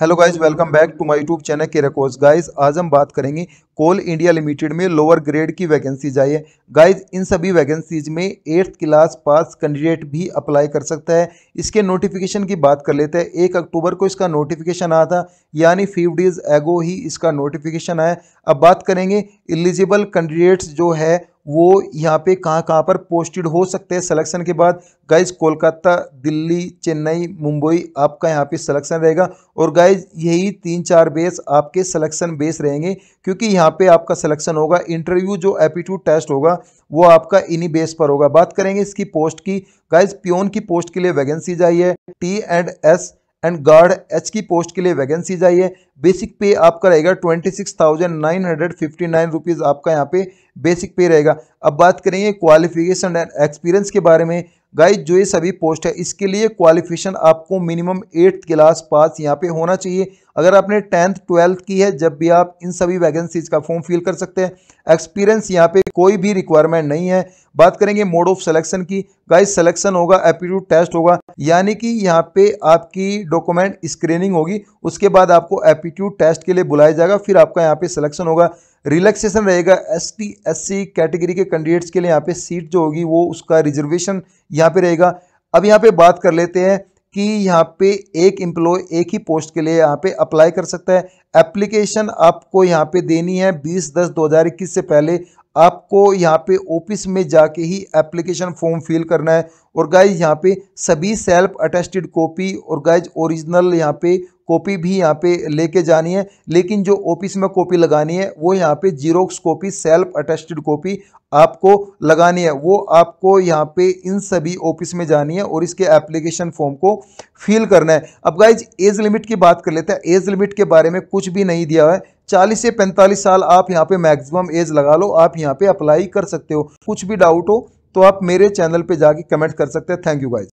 hello guys welcome back to my YouTube channel K record guys आज हम बात करेंगे कोल इंडिया लिमिटेड में लोअर ग्रेड की वैकेंसीज आई है गाइस इन सभी वैकेंसीज में एट्थ क्लास पास कैंडिडेट भी अप्लाई कर सकता है इसके नोटिफिकेशन की बात कर लेते हैं एक अक्टूबर को इसका नोटिफिकेशन आया था यानी फिव डेज एगो ही इसका नोटिफिकेशन आया अब बात करेंगे एलिजिबल कैंडिडेट्स जो है वो यहाँ पे कहाँ कहाँ पर पोस्टेड हो सकते हैं सिलेक्शन के बाद गाइज कोलकाता दिल्ली चेन्नई मुंबई आपका यहाँ पे सिलेक्शन रहेगा और गाइज यही तीन चार बेस आपके सिलेक्शन बेस रहेंगे क्योंकि यहाँ पे आपका सिलेक्शन होगा इंटरव्यू जो एप्टीट्यूड टेस्ट होगा वो आपका इन्हीं बेस पर होगा बात करेंगे इसकी पोस्ट की गाइज प्योन की पोस्ट के लिए वैकेंसीज आई है T and S and guard H की पोस्ट के लिए वैकेंसीज आई है बेसिक पे आपका रहेगा twenty six thousand nine hundred fifty nine rupees आपका यहाँ पे बेसिक पे रहेगा अब बात करेंगे क्वालिफिकेशन एंड एक्सपीरियंस के बारे में गाइज जो ये सभी पोस्ट है इसके लिए क्वालिफिकेशन आपको मिनिमम एट्थ क्लास पास यहाँ पे होना चाहिए अगर आपने टेंथ ट्वेल्थ की है जब भी आप इन सभी वैकेंसीज का फॉर्म फिल कर सकते हैं एक्सपीरियंस यहाँ पे कोई भी रिक्वायरमेंट नहीं है बात करेंगे मोड ऑफ सिलेक्शन की गाइज सिलेक्शन होगा एप्टीट्यूड टेस्ट होगा यानी कि यहाँ पे आपकी डॉक्यूमेंट स्क्रीनिंग होगी उसके बाद आपको एप्टी एप्टीट्यूड टेस्ट के लिए बुलाया जाएगा फिर आपका यहाँ पे सिलेक्शन होगा रिलैक्सेशन रहेगा S T S C category के कैंडिडेट्स के लिए यहाँ पे सीट जो होगी वो उसका रिजर्वेशन यहाँ पे रहेगा अब यहाँ पे बात कर लेते हैं कि यहाँ पे एक एम्प्लॉय एक ही पोस्ट के लिए यहाँ पे अप्लाई कर सकता है एप्लीकेशन आपको यहाँ पे देनी है 20 दस 2021 से पहले आपको यहाँ पे ऑफिस में जाके ही एप्लीकेशन फॉर्म फिल करना है और गाइज यहाँ पे सभी सेल्फ अटेस्टेड कॉपी और गाइज ओरिजिनल यहाँ पे कॉपी भी यहाँ पे लेके जानी है लेकिन जो ऑफिस में कॉपी लगानी है वो यहाँ पे xerox copy self attested copy आपको लगानी है वो आपको यहाँ पे इन सभी ऑफिस में जानी है और इसके एप्लीकेशन फॉर्म को फिल करना है अब गाइज एज लिमिट की बात कर लेते हैं एज लिमिट के बारे में कुछ भी नहीं दिया हुआ है चालीस से पैंतालीस साल आप यहाँ पे मैक्सिमम एज लगा लो आप यहाँ पे अप्लाई कर सकते हो कुछ भी डाउट हो तो आप मेरे चैनल पे जाके कमेंट कर सकते हैं थैंक यू गाइज